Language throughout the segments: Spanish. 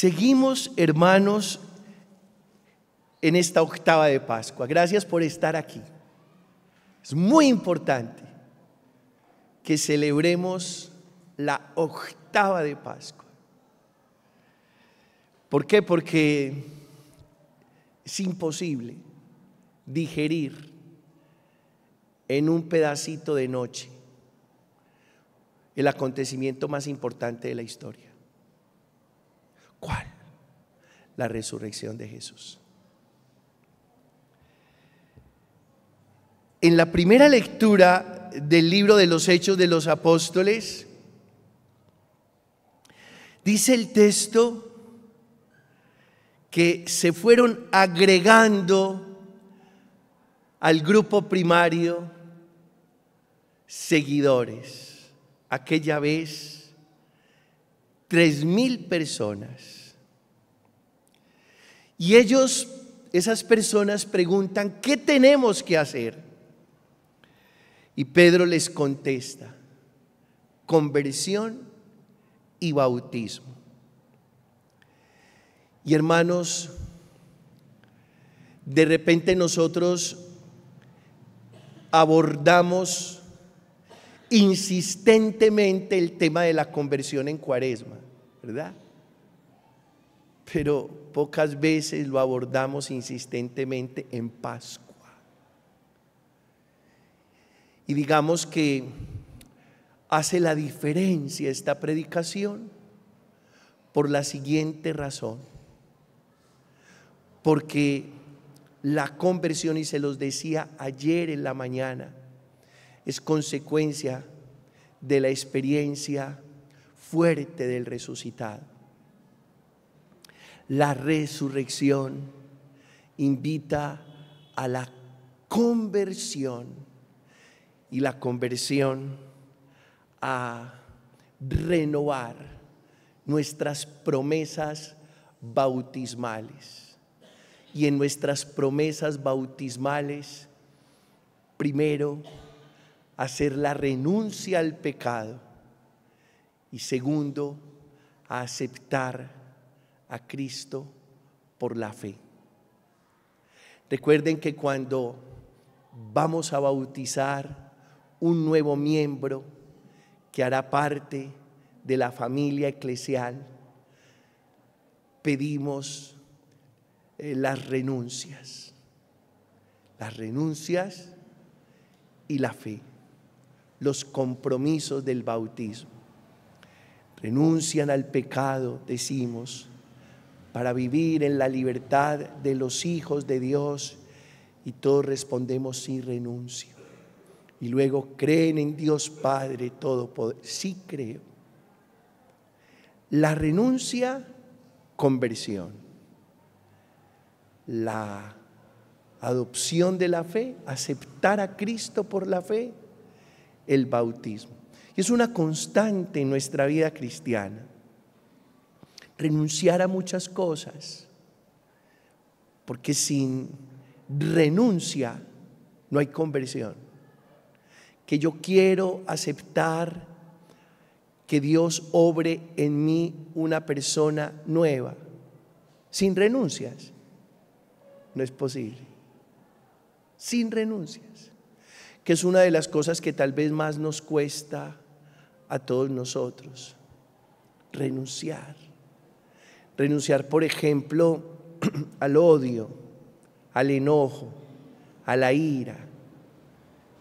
Seguimos, hermanos, en esta octava de Pascua. Gracias por estar aquí. Es muy importante que celebremos la octava de Pascua. ¿Por qué? Porque es imposible digerir en un pedacito de noche el acontecimiento más importante de la historia. ¿Cuál? La resurrección de Jesús. En la primera lectura del libro de los Hechos de los Apóstoles, dice el texto que se fueron agregando al grupo primario seguidores. Aquella vez, tres mil personas y ellos, esas personas, preguntan, ¿qué tenemos que hacer? Y Pedro les contesta, conversión y bautismo. Y hermanos, de repente nosotros abordamos insistentemente el tema de la conversión en cuaresma, ¿verdad? pero pocas veces lo abordamos insistentemente en Pascua. Y digamos que hace la diferencia esta predicación por la siguiente razón. Porque la conversión, y se los decía ayer en la mañana, es consecuencia de la experiencia fuerte del resucitado. La resurrección invita a la conversión y la conversión a renovar nuestras promesas bautismales. Y en nuestras promesas bautismales, primero, hacer la renuncia al pecado y segundo, a aceptar a Cristo por la fe. Recuerden que cuando vamos a bautizar un nuevo miembro que hará parte de la familia eclesial, pedimos eh, las renuncias, las renuncias y la fe, los compromisos del bautismo. Renuncian al pecado, decimos, para vivir en la libertad de los hijos de Dios. Y todos respondemos sí renuncio. Y luego creen en Dios Padre Todopoderoso. Sí creo. La renuncia, conversión. La adopción de la fe, aceptar a Cristo por la fe, el bautismo. Y es una constante en nuestra vida cristiana renunciar a muchas cosas, porque sin renuncia no hay conversión. Que yo quiero aceptar que Dios obre en mí una persona nueva. Sin renuncias no es posible. Sin renuncias. Que es una de las cosas que tal vez más nos cuesta a todos nosotros. Renunciar Renunciar, por ejemplo, al odio, al enojo, a la ira.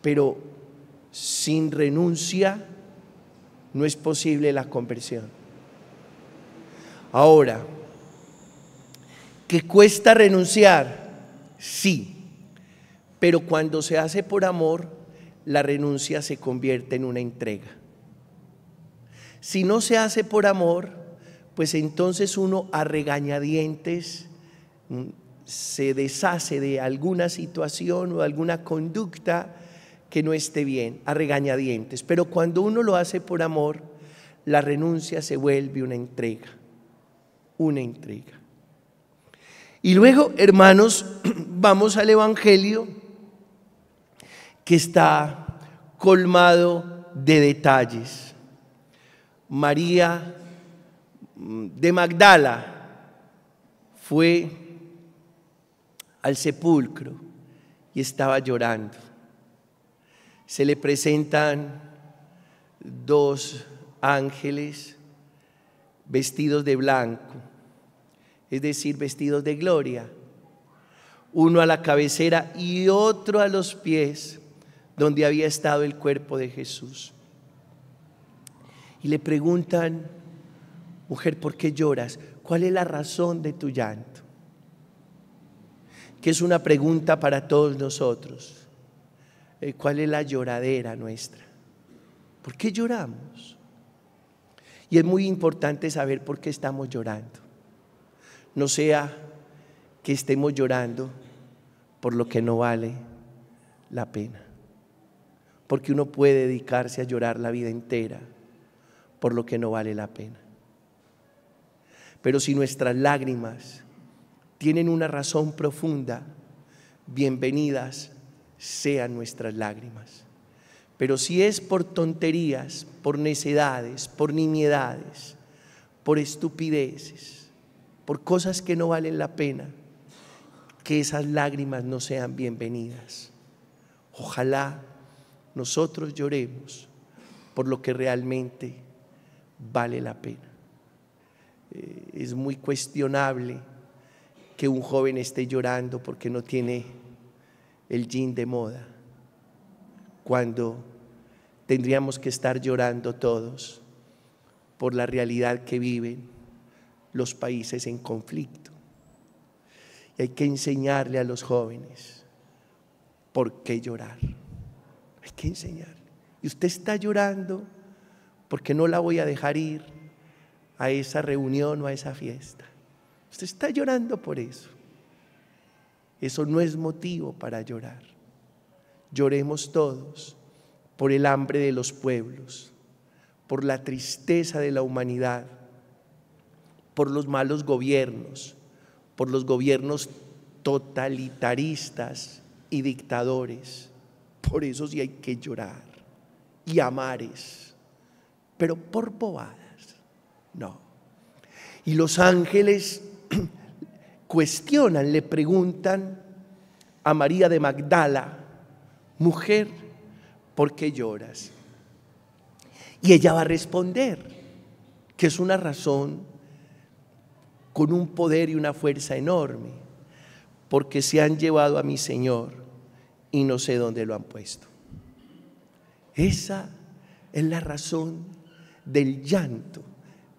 Pero sin renuncia no es posible la conversión. Ahora, ¿que cuesta renunciar? Sí, pero cuando se hace por amor, la renuncia se convierte en una entrega. Si no se hace por amor, pues entonces uno a regañadientes mm, se deshace de alguna situación o alguna conducta que no esté bien, a regañadientes. Pero cuando uno lo hace por amor, la renuncia se vuelve una entrega, una entrega. Y luego, hermanos, vamos al Evangelio que está colmado de detalles. María de Magdala fue al sepulcro y estaba llorando. Se le presentan dos ángeles vestidos de blanco, es decir, vestidos de gloria, uno a la cabecera y otro a los pies, donde había estado el cuerpo de Jesús. Y le preguntan, mujer, ¿por qué lloras? ¿Cuál es la razón de tu llanto? Que es una pregunta para todos nosotros. Eh, ¿Cuál es la lloradera nuestra? ¿Por qué lloramos? Y es muy importante saber por qué estamos llorando. No sea que estemos llorando por lo que no vale la pena. Porque uno puede dedicarse a llorar la vida entera por lo que no vale la pena. Pero si nuestras lágrimas tienen una razón profunda, bienvenidas sean nuestras lágrimas. Pero si es por tonterías, por necedades, por nimiedades, por estupideces, por cosas que no valen la pena, que esas lágrimas no sean bienvenidas. Ojalá nosotros lloremos por lo que realmente vale la pena. Eh, es muy cuestionable que un joven esté llorando porque no tiene el jean de moda, cuando tendríamos que estar llorando todos por la realidad que viven los países en conflicto. Y hay que enseñarle a los jóvenes por qué llorar. Hay que enseñarle. Y usted está llorando porque no la voy a dejar ir a esa reunión o a esa fiesta. Usted está llorando por eso. Eso no es motivo para llorar. Lloremos todos por el hambre de los pueblos, por la tristeza de la humanidad, por los malos gobiernos, por los gobiernos totalitaristas y dictadores. Por eso sí hay que llorar y amares, pero por bobadas no. Y los ángeles cuestionan, le preguntan a María de Magdala, mujer, ¿por qué lloras? Y ella va a responder, que es una razón con un poder y una fuerza enorme, porque se han llevado a mi Señor y no sé dónde lo han puesto. Esa es la razón del llanto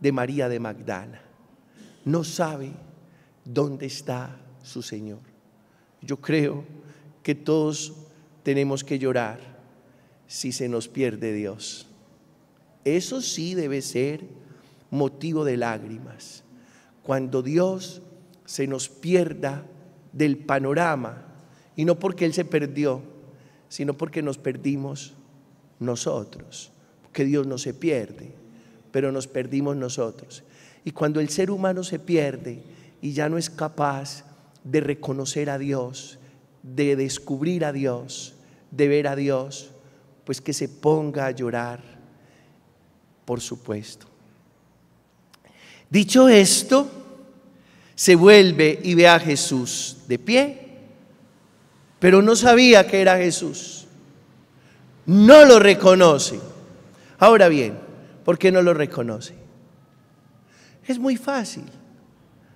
de María de Magdala. No sabe dónde está su Señor. Yo creo que todos tenemos que llorar si se nos pierde Dios. Eso sí debe ser motivo de lágrimas. Cuando Dios se nos pierda del panorama, y no porque Él se perdió, sino porque nos perdimos nosotros, porque Dios no se pierde pero nos perdimos nosotros. Y cuando el ser humano se pierde y ya no es capaz de reconocer a Dios, de descubrir a Dios, de ver a Dios, pues que se ponga a llorar, por supuesto. Dicho esto, se vuelve y ve a Jesús de pie, pero no sabía que era Jesús. No lo reconoce. Ahora bien, ¿Por qué no lo reconoce? Es muy fácil,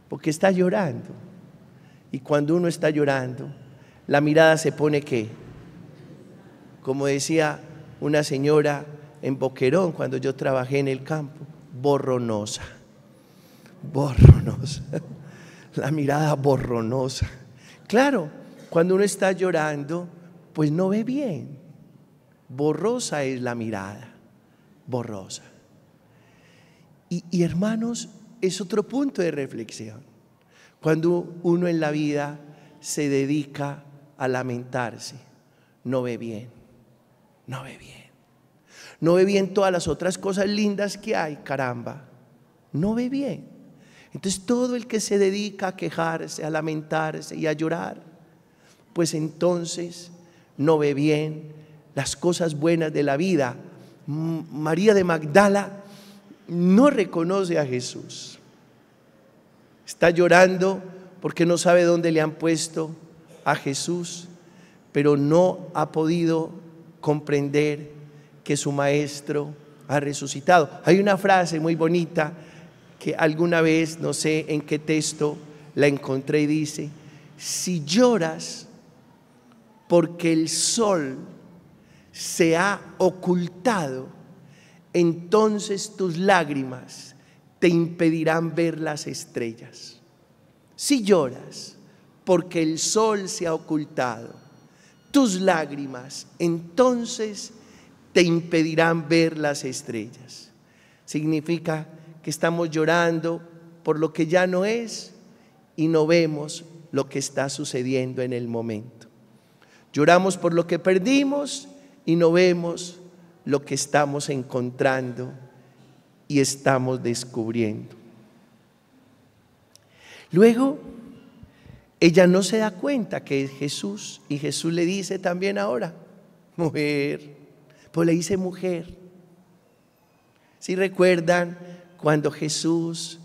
porque está llorando. Y cuando uno está llorando, la mirada se pone qué? Como decía una señora en Boquerón cuando yo trabajé en el campo, borronosa, borronosa, la mirada borronosa. Claro, cuando uno está llorando, pues no ve bien. Borrosa es la mirada, borrosa. Y, hermanos, es otro punto de reflexión. Cuando uno en la vida se dedica a lamentarse, no ve bien, no ve bien. No ve bien todas las otras cosas lindas que hay, caramba. No ve bien. Entonces todo el que se dedica a quejarse, a lamentarse y a llorar, pues entonces no ve bien las cosas buenas de la vida. María de Magdala no reconoce a Jesús. Está llorando porque no sabe dónde le han puesto a Jesús, pero no ha podido comprender que su maestro ha resucitado. Hay una frase muy bonita que alguna vez, no sé en qué texto, la encontré y dice, si lloras porque el sol se ha ocultado, entonces tus lágrimas te impedirán ver las estrellas. Si lloras porque el sol se ha ocultado, tus lágrimas entonces te impedirán ver las estrellas. Significa que estamos llorando por lo que ya no es y no vemos lo que está sucediendo en el momento. Lloramos por lo que perdimos y no vemos lo que estamos encontrando y estamos descubriendo. Luego, ella no se da cuenta que es Jesús y Jesús le dice también ahora, mujer, pues le dice mujer. Si recuerdan cuando Jesús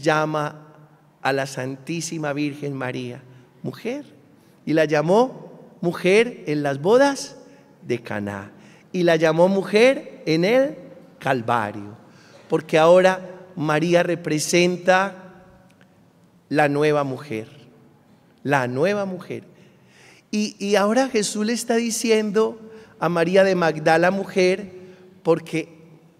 llama a la Santísima Virgen María, mujer, y la llamó mujer en las bodas de Caná y la llamó mujer en el Calvario, porque ahora María representa la nueva mujer, la nueva mujer. Y, y ahora Jesús le está diciendo a María de Magdala mujer, porque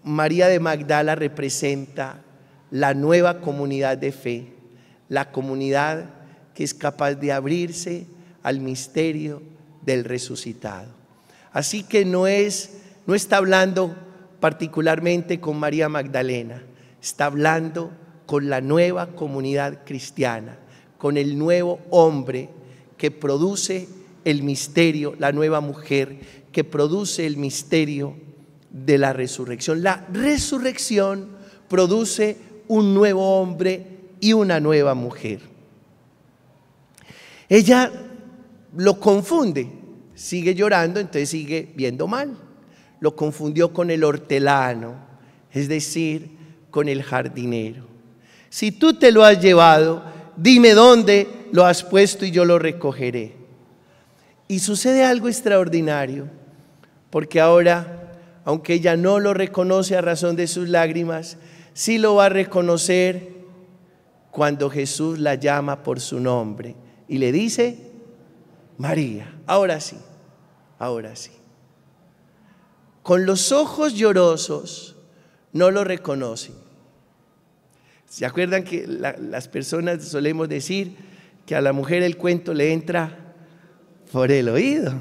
María de Magdala representa la nueva comunidad de fe, la comunidad que es capaz de abrirse al misterio del resucitado. Así que no es no está hablando particularmente con María Magdalena, está hablando con la nueva comunidad cristiana, con el nuevo hombre que produce el misterio, la nueva mujer que produce el misterio de la resurrección. La resurrección produce un nuevo hombre y una nueva mujer. Ella lo confunde sigue llorando, entonces sigue viendo mal. Lo confundió con el hortelano, es decir, con el jardinero. Si tú te lo has llevado, dime dónde lo has puesto y yo lo recogeré. Y sucede algo extraordinario, porque ahora, aunque ella no lo reconoce a razón de sus lágrimas, sí lo va a reconocer cuando Jesús la llama por su nombre y le dice, María, ahora sí ahora sí. Con los ojos llorosos no lo reconoce. ¿Se acuerdan que las personas solemos decir que a la mujer el cuento le entra por el oído?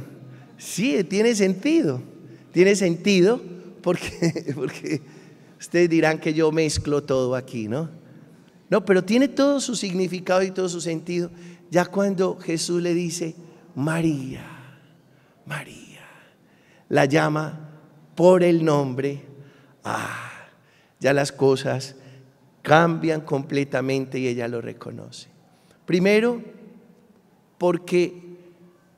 Sí, tiene sentido. Tiene sentido porque, porque ustedes dirán que yo mezclo todo aquí, ¿no? No, pero tiene todo su significado y todo su sentido ya cuando Jesús le dice, María. María. La llama por el nombre. Ah, ya las cosas cambian completamente y ella lo reconoce. Primero, porque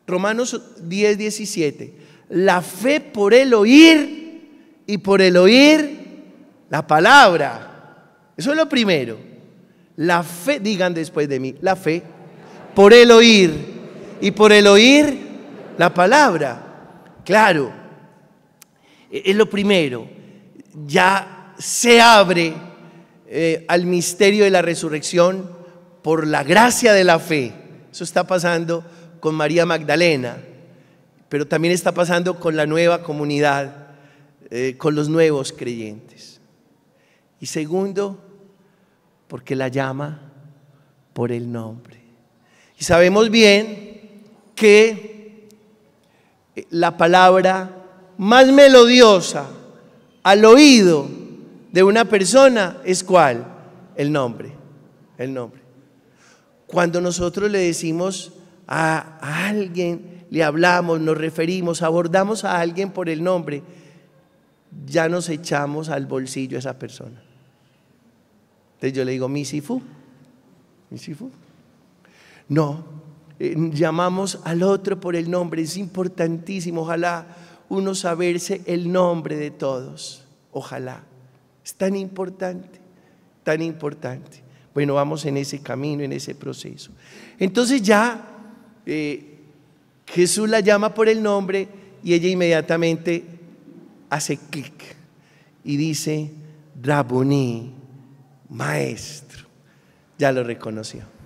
Romanos 10, 17, la fe por el oír y por el oír la palabra. Eso es lo primero. La fe, digan después de mí, la fe por el oír y por el oír la palabra. Claro, e-, es lo primero. Ya se abre eh, al misterio de la resurrección por la gracia de la fe. Eso está pasando con María Magdalena, pero también está pasando con la nueva comunidad, eh, con los nuevos creyentes. Y segundo, porque la llama por el nombre. Y sabemos bien que la palabra más melodiosa al oído de una persona es cuál? El nombre, el nombre. Cuando nosotros le decimos a alguien, le hablamos, nos referimos, abordamos a alguien por el nombre, ya nos echamos al bolsillo a esa persona. Entonces yo le digo, Misifu, Misifu. No, eh, llamamos al otro por el nombre. Es importantísimo, ojalá uno saberse el nombre de todos. Ojalá. Es tan importante, tan importante. Bueno, vamos en ese camino, en ese proceso. Entonces ya eh, Jesús la llama por el nombre y ella inmediatamente hace clic y dice, Raboní, maestro. Ya lo reconoció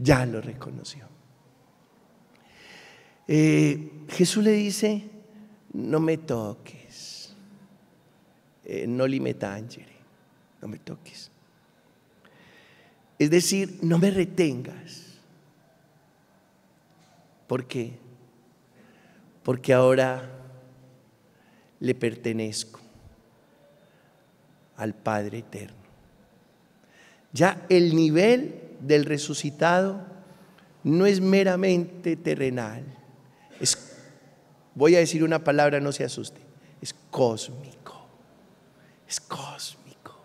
ya lo reconoció. Eh, Jesús le dice, no me toques, eh, no limetangere, no me toques. Es decir, no me retengas. ¿Por qué? Porque ahora le pertenezco al Padre Eterno. Ya el nivel del resucitado no es meramente terrenal. voy a decir una palabra, no se asuste. Es cósmico. Es cósmico.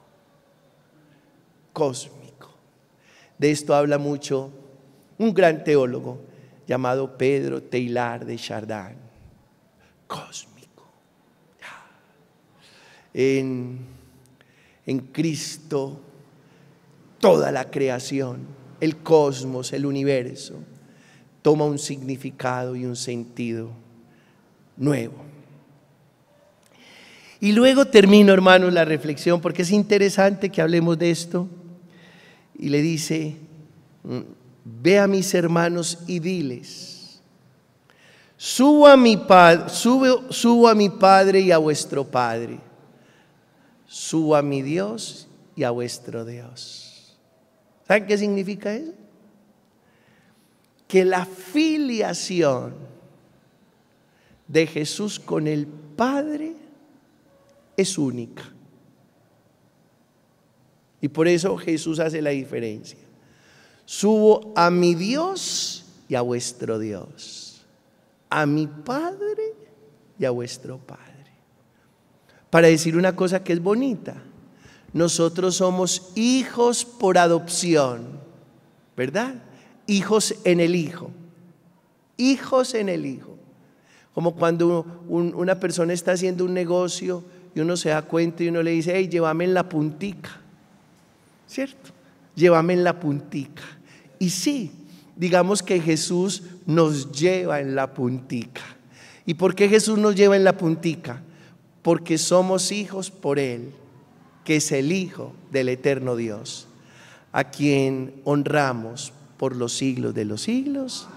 Cósmico. De esto habla mucho un gran teólogo llamado Pedro Teilar de Chardin. Cósmico. En, en Cristo toda la creación, el cosmos, el universo, toma un significado y un sentido nuevo. Y luego termino, hermanos, la reflexión, porque es interesante que hablemos de esto. Y le dice, mm, ve a mis hermanos y diles, subo a mi, subo, subo a mi Padre y a vuestro Padre, subo a mi Dios y a vuestro Dios. ¿Saben qué significa eso? Que la filiación de Jesús con el Padre es única. Y por eso Jesús hace la diferencia. Subo a mi Dios y a vuestro Dios, a mi Padre y a vuestro Padre. Para decir una cosa que es bonita nosotros somos hijos por adopción, ¿verdad? Hijos en el Hijo, hijos en el Hijo. Como cuando una persona está haciendo un negocio y uno se da cuenta y uno le dice, hey, llévame en la puntica, ¿cierto? Llévame en la puntica. Y sí, digamos que Jesús nos lleva en la puntica. ¿Y por qué Jesús nos lleva en la puntica? Porque somos hijos por Él que es el Hijo del eterno Dios, a quien honramos por los siglos de los siglos.